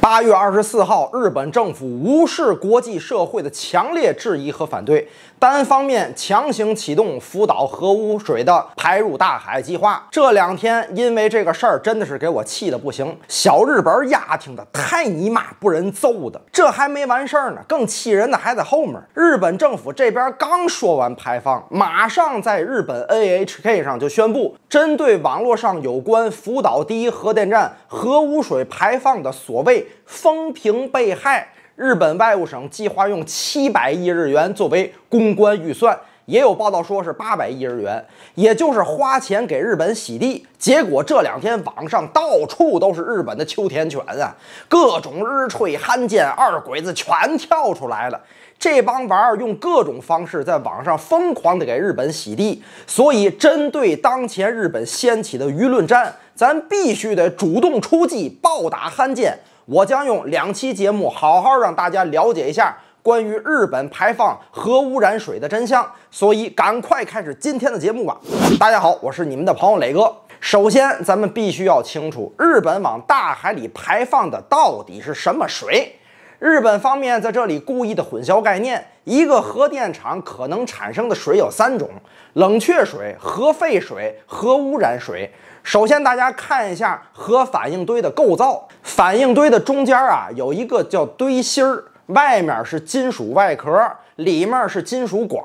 八月二十四号，日本政府无视国际社会的强烈质疑和反对。单方面强行启动福岛核污水的排入大海计划，这两天因为这个事儿真的是给我气的不行，小日本丫挺的太尼玛不人揍的，这还没完事儿呢，更气人的还在后面。日本政府这边刚说完排放，马上在日本 NHK 上就宣布，针对网络上有关福岛第一核电站核污水排放的所谓风评被害。日本外务省计划用七百亿日元作为公关预算，也有报道说是八百亿日元，也就是花钱给日本洗地。结果这两天网上到处都是日本的秋田犬啊，各种日吹汉奸二鬼子全跳出来了。这帮玩儿用各种方式在网上疯狂地给日本洗地，所以针对当前日本掀起的舆论战，咱必须得主动出击，暴打汉奸。我将用两期节目好好让大家了解一下关于日本排放核污染水的真相，所以赶快开始今天的节目吧。大家好，我是你们的朋友磊哥。首先，咱们必须要清楚日本往大海里排放的到底是什么水。日本方面在这里故意的混淆概念。一个核电厂可能产生的水有三种：冷却水、核废水、核污染水。首先，大家看一下核反应堆的构造。反应堆的中间啊有一个叫堆芯儿，外面是金属外壳，里面是金属管，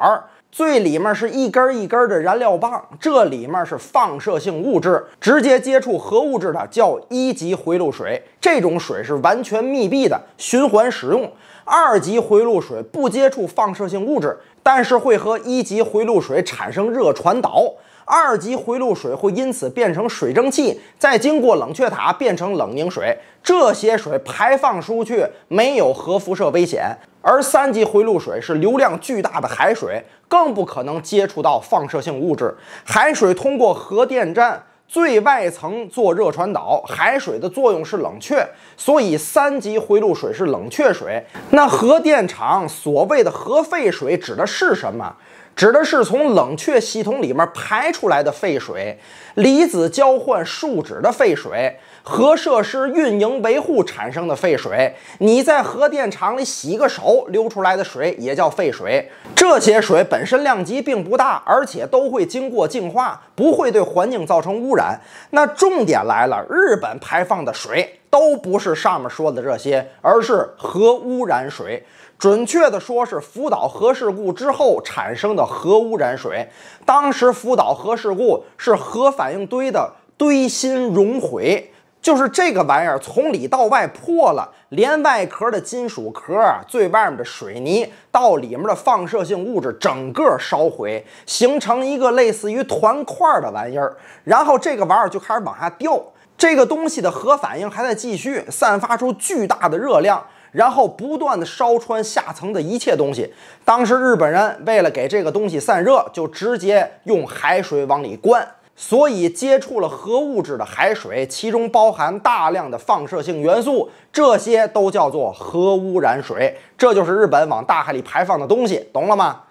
最里面是一根一根的燃料棒。这里面是放射性物质，直接接触核物质的叫一级回路水。这种水是完全密闭的，循环使用。二级回路水不接触放射性物质，但是会和一级回路水产生热传导。二级回路水会因此变成水蒸气，再经过冷却塔变成冷凝水，这些水排放出去没有核辐射危险。而三级回路水是流量巨大的海水，更不可能接触到放射性物质。海水通过核电站最外层做热传导，海水的作用是冷却，所以三级回路水是冷却水。那核电厂所谓的核废水指的是什么？指的是从冷却系统里面排出来的废水、离子交换树脂的废水、核设施运营维护产生的废水。你在核电厂里洗个手流出来的水也叫废水。这些水本身量级并不大，而且都会经过净化，不会对环境造成污染。那重点来了，日本排放的水都不是上面说的这些，而是核污染水。准确的说，是福岛核事故之后产生的核污染水。当时福岛核事故是核反应堆的堆芯熔毁，就是这个玩意儿从里到外破了，连外壳的金属壳、最外面的水泥到里面的放射性物质整个烧毁，形成一个类似于团块的玩意儿。然后这个玩意儿就开始往下掉，这个东西的核反应还在继续，散发出巨大的热量。然后不断的烧穿下层的一切东西。当时日本人为了给这个东西散热，就直接用海水往里灌，所以接触了核物质的海水，其中包含大量的放射性元素，这些都叫做核污染水。这就是日本往大海里排放的东西，懂了吗？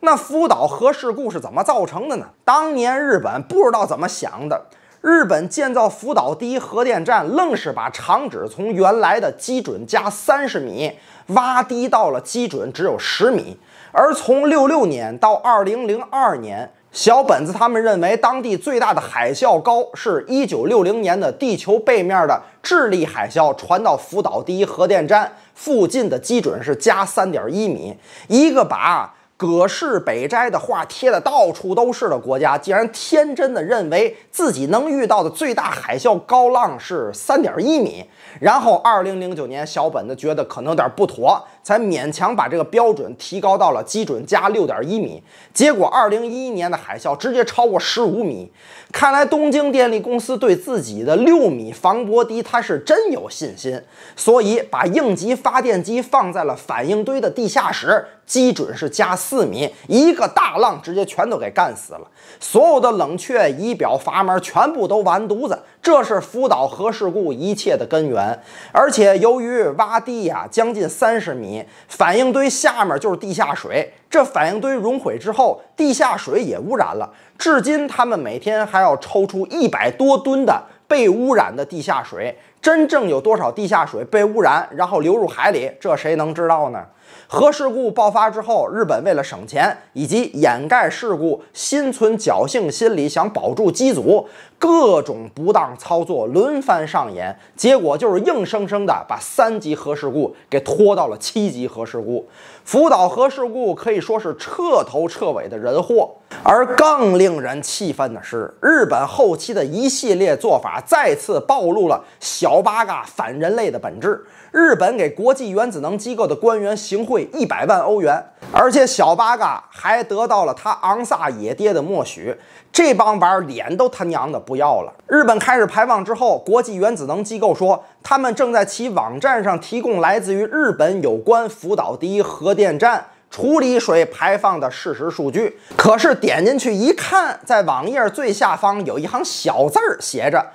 那福岛核事故是怎么造成的呢？当年日本不知道怎么想的。日本建造福岛第一核电站，愣是把长址从原来的基准加三十米，挖低到了基准只有十米。而从六六年到二零零二年，小本子他们认为当地最大的海啸高是一九六零年的地球背面的智利海啸传到福岛第一核电站附近的基准是加三点一米，一个把。葛氏北斋的画贴的到处都是的国家，竟然天真的认为自己能遇到的最大海啸高浪是三点一米。然后二零零九年，小本子觉得可能有点不妥。才勉强把这个标准提高到了基准加六点一米，结果二零一一年的海啸直接超过十五米。看来东京电力公司对自己的六米防波堤它是真有信心，所以把应急发电机放在了反应堆的地下室。基准是加四米，一个大浪直接全都给干死了。所有的冷却仪表阀门全部都完犊子，这是福岛核事故一切的根源。而且由于挖地啊，将近三十米，反应堆下面就是地下水，这反应堆熔毁之后，地下水也污染了。至今他们每天还要抽出一百多吨的被污染的地下水。真正有多少地下水被污染，然后流入海里，这谁能知道呢？核事故爆发之后，日本为了省钱以及掩盖事故，心存侥幸心理，想保住机组，各种不当操作轮番上演，结果就是硬生生的把三级核事故给拖到了七级核事故。福岛核事故可以说是彻头彻尾的人祸。而更令人气愤的是，日本后期的一系列做法再次暴露了小八嘎反人类的本质。日本给国际原子能机构的官员行贿一百万欧元，而且小八嘎还得到了他昂撒野爹的默许。这帮玩意脸都他娘的不要了！日本开始排放之后，国际原子能机构说他们正在其网站上提供来自于日本有关福岛第一核电站。处理水排放的事实数据，可是点进去一看，在网页最下方有一行小字儿写着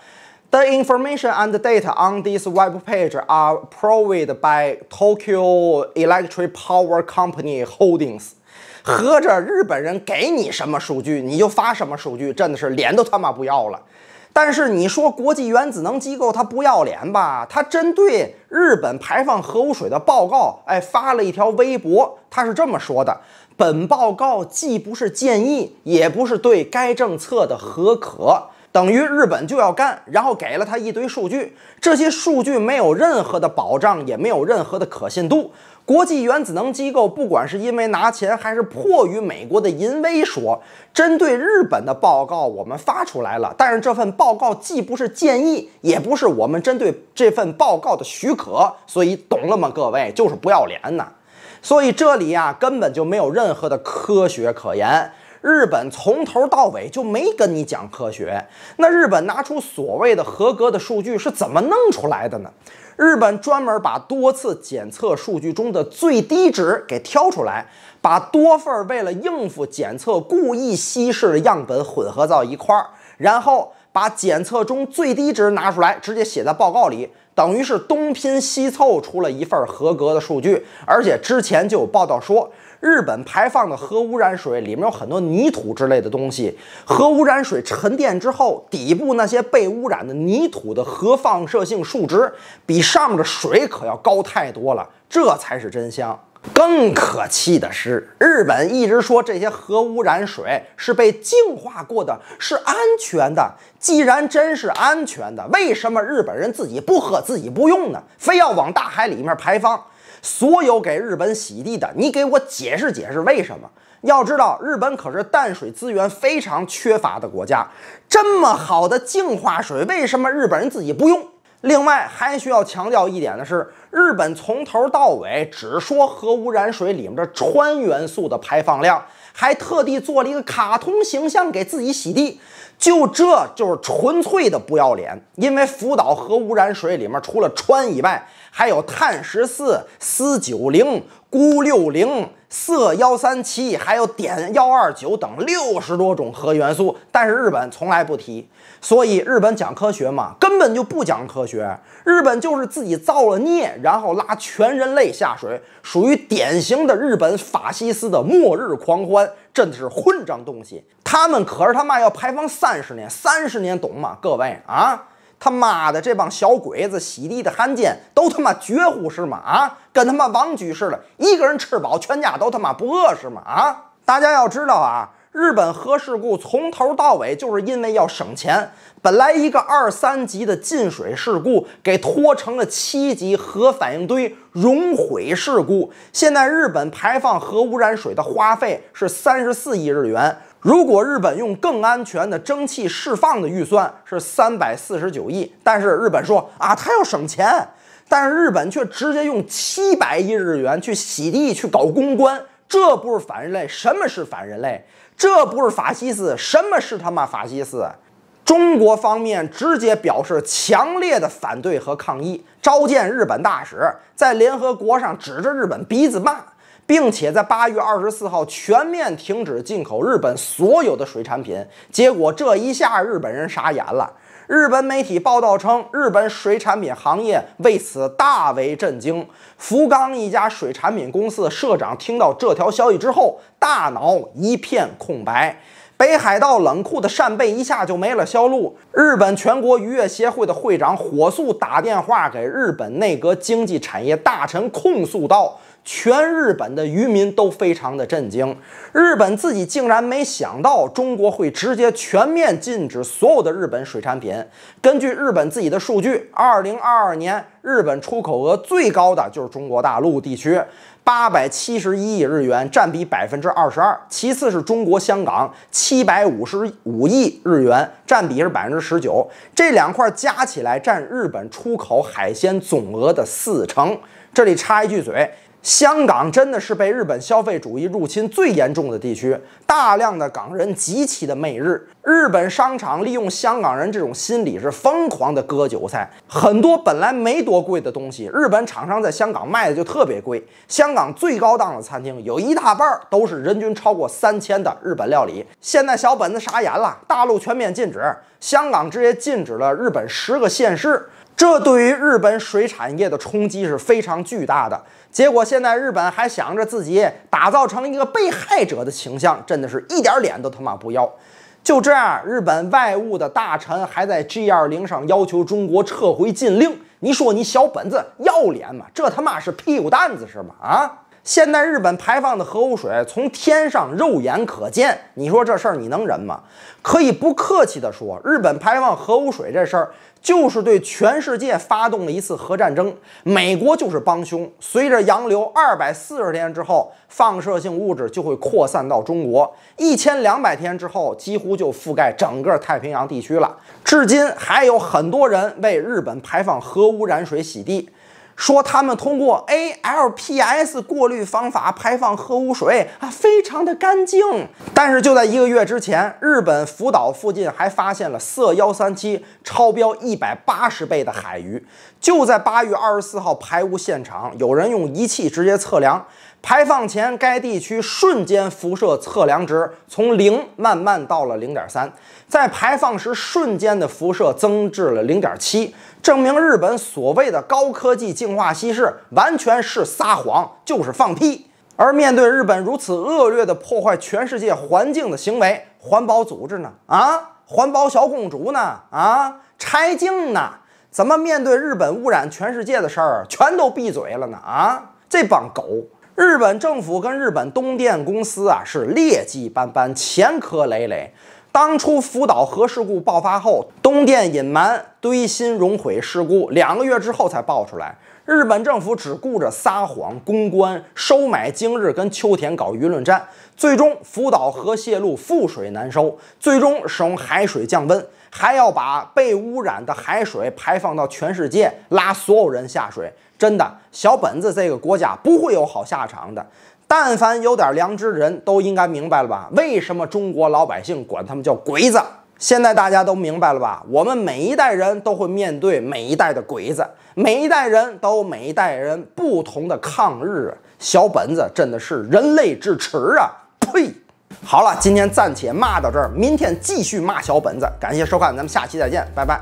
：“The information and data on this web page are provided by Tokyo Electric Power Company Holdings。”合着日本人给你什么数据，你就发什么数据，真的是脸都他妈不要了。但是你说国际原子能机构它不要脸吧？它针对日本排放核污水的报告，哎，发了一条微博，它是这么说的：本报告既不是建议，也不是对该政策的合可。等于日本就要干，然后给了他一堆数据，这些数据没有任何的保障，也没有任何的可信度。国际原子能机构不管是因为拿钱，还是迫于美国的淫威，说针对日本的报告我们发出来了。但是这份报告既不是建议，也不是我们针对这份报告的许可。所以懂了吗，各位？就是不要脸呐！所以这里啊，根本就没有任何的科学可言。日本从头到尾就没跟你讲科学，那日本拿出所谓的合格的数据是怎么弄出来的呢？日本专门把多次检测数据中的最低值给挑出来，把多份为了应付检测故意稀释的样本混合到一块儿，然后。把检测中最低值拿出来，直接写在报告里，等于是东拼西凑出了一份合格的数据。而且之前就有报道说，日本排放的核污染水里面有很多泥土之类的东西，核污染水沉淀之后，底部那些被污染的泥土的核放射性数值比上面的水可要高太多了，这才是真相。更可气的是，日本一直说这些核污染水是被净化过的，是安全的。既然真是安全的，为什么日本人自己不喝、自己不用呢？非要往大海里面排放？所有给日本洗地的，你给我解释解释，为什么？要知道，日本可是淡水资源非常缺乏的国家，这么好的净化水，为什么日本人自己不用？另外，还需要强调一点的是。日本从头到尾只说核污染水里面的氚元素的排放量，还特地做了一个卡通形象给自己洗地，就这就是纯粹的不要脸。因为福岛核污染水里面除了氚以外，还有碳十四、四九零。钴六零、铯幺三七，还有碘幺二九等六十多种核元素，但是日本从来不提。所以日本讲科学嘛，根本就不讲科学。日本就是自己造了孽，然后拉全人类下水，属于典型的日本法西斯的末日狂欢，真的是混账东西。他们可是他妈要排放三十年，三十年懂吗，各位啊！他妈的，这帮小鬼子、洗地的汉奸，都他妈绝户是吗？啊，跟他妈王居似的，一个人吃饱，全家都他妈不饿是吗？啊，大家要知道啊，日本核事故从头到尾就是因为要省钱，本来一个二三级的进水事故，给拖成了七级核反应堆熔毁事故。现在日本排放核污染水的花费是三十四亿日元。如果日本用更安全的蒸汽释放的预算是三百四十九亿，但是日本说啊，他要省钱，但是日本却直接用七百亿日元去洗地、去搞公关，这不是反人类？什么是反人类？这不是法西斯？什么是他妈法西斯？中国方面直接表示强烈的反对和抗议，召见日本大使，在联合国上指着日本鼻子骂。并且在八月二十四号全面停止进口日本所有的水产品。结果这一下，日本人傻眼了。日本媒体报道称，日本水产品行业为此大为震惊。福冈一家水产品公司的社长听到这条消息之后，大脑一片空白。北海道冷库的扇贝一下就没了销路。日本全国渔业协会的会长火速打电话给日本内阁经济产业大臣，控诉道。全日本的渔民都非常的震惊，日本自己竟然没想到中国会直接全面禁止所有的日本水产品。根据日本自己的数据，二零二二年日本出口额最高的就是中国大陆地区，八百七十一亿日元，占比百分之二十二；其次是中国香港，七百五十五亿日元，占比是百分之十九。这两块加起来占日本出口海鲜总额的四成。这里插一句嘴。香港真的是被日本消费主义入侵最严重的地区，大量的港人极其的媚日，日本商场利用香港人这种心理是疯狂的割韭菜，很多本来没多贵的东西，日本厂商在香港卖的就特别贵。香港最高档的餐厅有一大半都是人均超过三千的日本料理，现在小本子傻眼了，大陆全面禁止，香港直接禁止了日本十个县市。这对于日本水产业的冲击是非常巨大的。结果现在日本还想着自己打造成一个被害者的形象，真的是一点脸都他妈不要。就这样，日本外务的大臣还在 G20 上要求中国撤回禁令。你说你小本子要脸吗？这他妈是屁股蛋子是吗？啊！现在日本排放的核污水从天上肉眼可见，你说这事儿你能忍吗？可以不客气地说，日本排放核污水这事儿就是对全世界发动了一次核战争，美国就是帮凶。随着洋流，二百四十天之后，放射性物质就会扩散到中国；一千两百天之后，几乎就覆盖整个太平洋地区了。至今还有很多人为日本排放核污染水洗地。说他们通过 ALPS 过滤方法排放核污水啊，非常的干净。但是就在一个月之前，日本福岛附近还发现了色幺三七超标一百八十倍的海鱼。就在八月二十四号排污现场，有人用仪器直接测量。排放前，该地区瞬间辐射测量值从零慢慢到了零点三，在排放时瞬间的辐射增至了零点七，证明日本所谓的高科技净化稀释完全是撒谎，就是放屁。而面对日本如此恶劣的破坏全世界环境的行为，环保组织呢？啊，环保小公主呢？啊，柴静呢？怎么面对日本污染全世界的事儿，全都闭嘴了呢？啊，这帮狗！日本政府跟日本东电公司啊是劣迹斑斑、前科累累。当初福岛核事故爆发后，东电隐瞒堆芯熔毁事故，两个月之后才爆出来。日本政府只顾着撒谎、公关、收买京日跟秋田搞舆论战，最终福岛核泄露覆水难收，最终使用海水降温。还要把被污染的海水排放到全世界，拉所有人下水，真的，小本子这个国家不会有好下场的。但凡有点良知的人都应该明白了吧？为什么中国老百姓管他们叫鬼子？现在大家都明白了吧？我们每一代人都会面对每一代的鬼子，每一代人都有每一代人不同的抗日。小本子真的是人类之耻啊！呸。好了，今天暂且骂到这儿，明天继续骂小本子。感谢收看，咱们下期再见，拜拜。